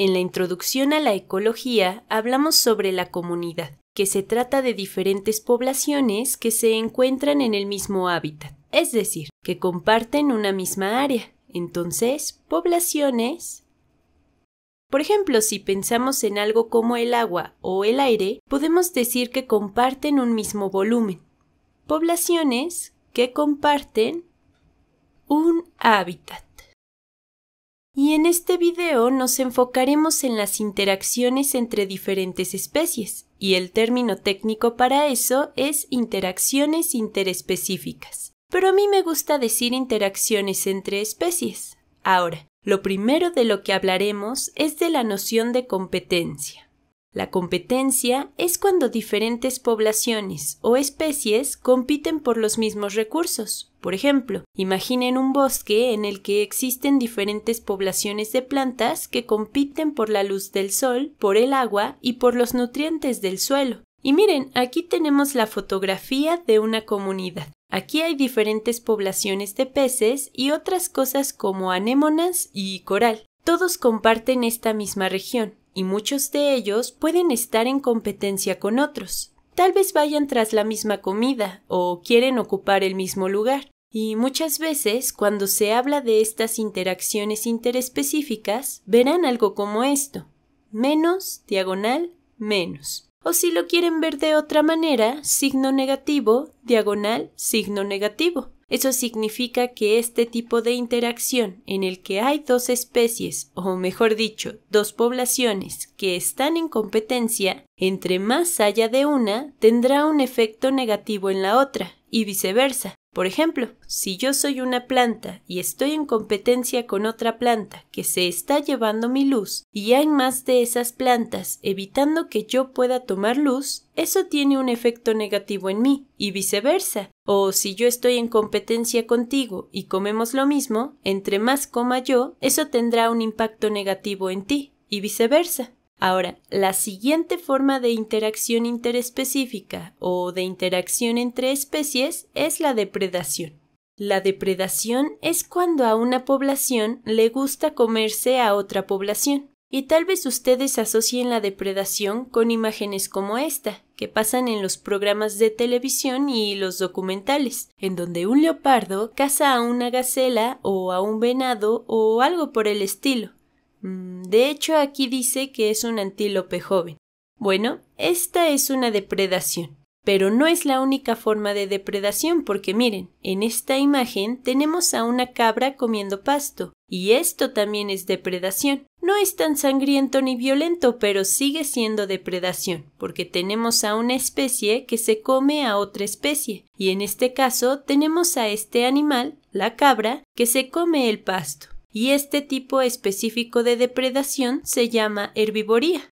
En la introducción a la ecología hablamos sobre la comunidad, que se trata de diferentes poblaciones que se encuentran en el mismo hábitat, es decir, que comparten una misma área. Entonces, poblaciones... Por ejemplo, si pensamos en algo como el agua o el aire, podemos decir que comparten un mismo volumen. Poblaciones que comparten un hábitat y en este video nos enfocaremos en las interacciones entre diferentes especies, y el término técnico para eso es interacciones interespecíficas. Pero a mí me gusta decir interacciones entre especies. Ahora, lo primero de lo que hablaremos es de la noción de competencia. La competencia es cuando diferentes poblaciones o especies compiten por los mismos recursos. Por ejemplo, imaginen un bosque en el que existen diferentes poblaciones de plantas que compiten por la luz del sol, por el agua y por los nutrientes del suelo. Y miren, aquí tenemos la fotografía de una comunidad. Aquí hay diferentes poblaciones de peces y otras cosas como anémonas y coral. Todos comparten esta misma región, y muchos de ellos pueden estar en competencia con otros. Tal vez vayan tras la misma comida o quieren ocupar el mismo lugar. Y muchas veces, cuando se habla de estas interacciones interespecíficas, verán algo como esto. Menos, diagonal, menos. O si lo quieren ver de otra manera, signo negativo, diagonal, signo negativo. Eso significa que este tipo de interacción en el que hay dos especies, o mejor dicho, dos poblaciones que están en competencia, entre más allá de una, tendrá un efecto negativo en la otra, y viceversa. Por ejemplo, si yo soy una planta y estoy en competencia con otra planta que se está llevando mi luz y hay más de esas plantas evitando que yo pueda tomar luz, eso tiene un efecto negativo en mí y viceversa. O si yo estoy en competencia contigo y comemos lo mismo, entre más coma yo, eso tendrá un impacto negativo en ti y viceversa. Ahora, la siguiente forma de interacción interespecífica o de interacción entre especies es la depredación. La depredación es cuando a una población le gusta comerse a otra población. Y tal vez ustedes asocien la depredación con imágenes como esta, que pasan en los programas de televisión y los documentales, en donde un leopardo caza a una gacela o a un venado o algo por el estilo. Mm, de hecho, aquí dice que es un antílope joven. Bueno, esta es una depredación, pero no es la única forma de depredación porque miren, en esta imagen tenemos a una cabra comiendo pasto, y esto también es depredación. No es tan sangriento ni violento, pero sigue siendo depredación, porque tenemos a una especie que se come a otra especie, y en este caso tenemos a este animal, la cabra, que se come el pasto y este tipo específico de depredación se llama herbivoría.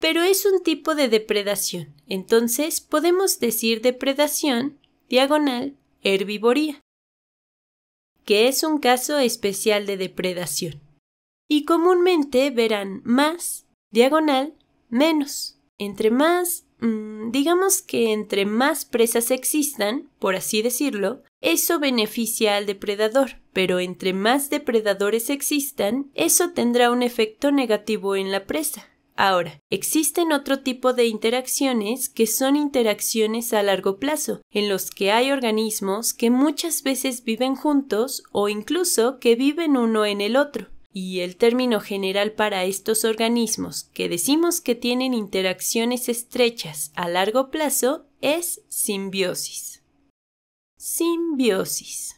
Pero es un tipo de depredación, entonces podemos decir depredación diagonal herbivoría, que es un caso especial de depredación. Y comúnmente verán más diagonal menos. Entre más, mm, digamos que entre más presas existan, por así decirlo, eso beneficia al depredador, pero entre más depredadores existan, eso tendrá un efecto negativo en la presa. Ahora, existen otro tipo de interacciones que son interacciones a largo plazo, en los que hay organismos que muchas veces viven juntos o incluso que viven uno en el otro. Y el término general para estos organismos que decimos que tienen interacciones estrechas a largo plazo es simbiosis. Simbiosis.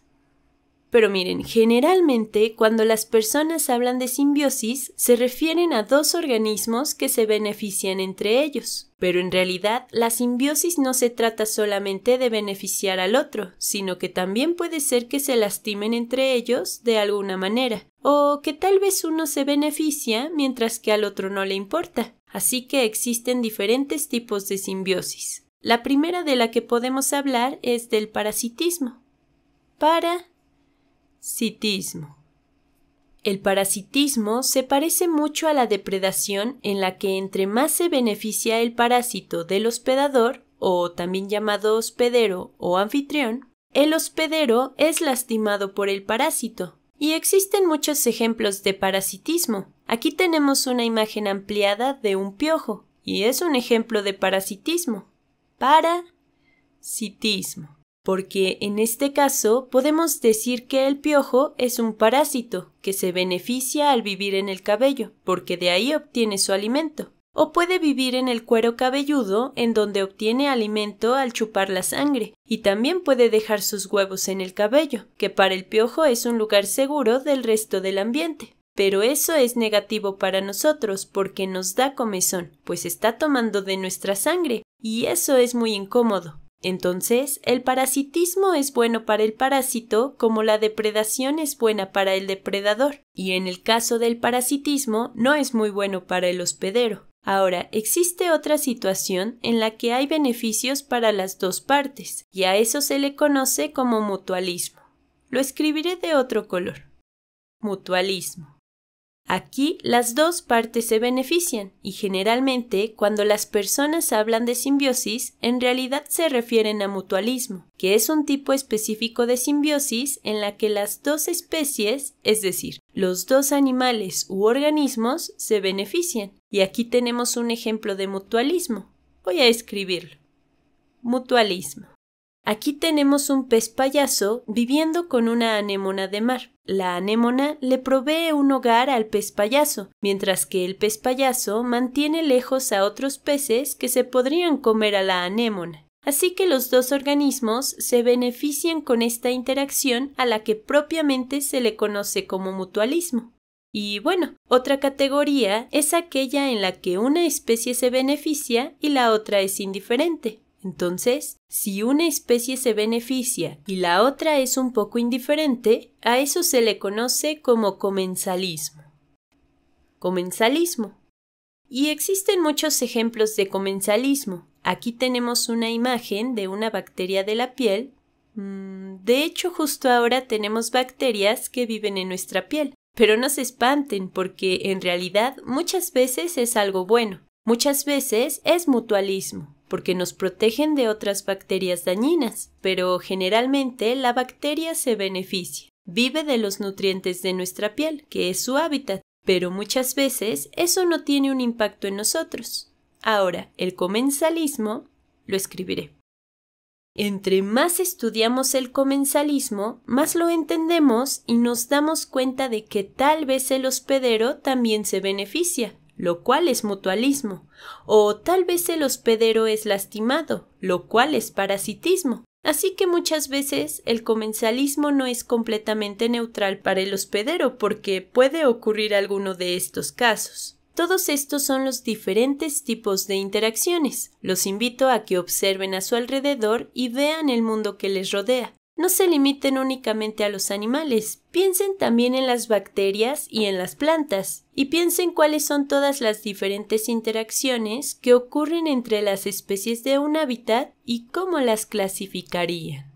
Pero miren, generalmente cuando las personas hablan de simbiosis se refieren a dos organismos que se benefician entre ellos. Pero en realidad la simbiosis no se trata solamente de beneficiar al otro, sino que también puede ser que se lastimen entre ellos de alguna manera, o que tal vez uno se beneficia mientras que al otro no le importa. Así que existen diferentes tipos de simbiosis. La primera de la que podemos hablar es del parasitismo. Para Citismo. El parasitismo se parece mucho a la depredación en la que entre más se beneficia el parásito del hospedador, o también llamado hospedero o anfitrión, el hospedero es lastimado por el parásito. Y existen muchos ejemplos de parasitismo. Aquí tenemos una imagen ampliada de un piojo, y es un ejemplo de parasitismo. Parasitismo porque en este caso podemos decir que el piojo es un parásito que se beneficia al vivir en el cabello, porque de ahí obtiene su alimento, o puede vivir en el cuero cabelludo, en donde obtiene alimento al chupar la sangre, y también puede dejar sus huevos en el cabello, que para el piojo es un lugar seguro del resto del ambiente. Pero eso es negativo para nosotros porque nos da comezón, pues está tomando de nuestra sangre, y eso es muy incómodo. Entonces, el parasitismo es bueno para el parásito como la depredación es buena para el depredador, y en el caso del parasitismo no es muy bueno para el hospedero. Ahora, existe otra situación en la que hay beneficios para las dos partes, y a eso se le conoce como mutualismo. Lo escribiré de otro color. Mutualismo. Aquí las dos partes se benefician y generalmente cuando las personas hablan de simbiosis en realidad se refieren a mutualismo, que es un tipo específico de simbiosis en la que las dos especies, es decir, los dos animales u organismos, se benefician. Y aquí tenemos un ejemplo de mutualismo. Voy a escribirlo. Mutualismo. Aquí tenemos un pez payaso viviendo con una anémona de mar. La anémona le provee un hogar al pez payaso, mientras que el pez payaso mantiene lejos a otros peces que se podrían comer a la anémona. Así que los dos organismos se benefician con esta interacción a la que propiamente se le conoce como mutualismo. Y bueno, otra categoría es aquella en la que una especie se beneficia y la otra es indiferente. Entonces, si una especie se beneficia y la otra es un poco indiferente, a eso se le conoce como comensalismo. Comensalismo. Y existen muchos ejemplos de comensalismo. Aquí tenemos una imagen de una bacteria de la piel. Mm, de hecho, justo ahora tenemos bacterias que viven en nuestra piel. Pero no se espanten porque en realidad muchas veces es algo bueno, muchas veces es mutualismo porque nos protegen de otras bacterias dañinas, pero generalmente la bacteria se beneficia. Vive de los nutrientes de nuestra piel, que es su hábitat, pero muchas veces eso no tiene un impacto en nosotros. Ahora, el comensalismo lo escribiré. Entre más estudiamos el comensalismo, más lo entendemos y nos damos cuenta de que tal vez el hospedero también se beneficia, lo cual es mutualismo, o tal vez el hospedero es lastimado, lo cual es parasitismo. Así que muchas veces el comensalismo no es completamente neutral para el hospedero porque puede ocurrir alguno de estos casos. Todos estos son los diferentes tipos de interacciones. Los invito a que observen a su alrededor y vean el mundo que les rodea. No se limiten únicamente a los animales, piensen también en las bacterias y en las plantas, y piensen cuáles son todas las diferentes interacciones que ocurren entre las especies de un hábitat y cómo las clasificarían.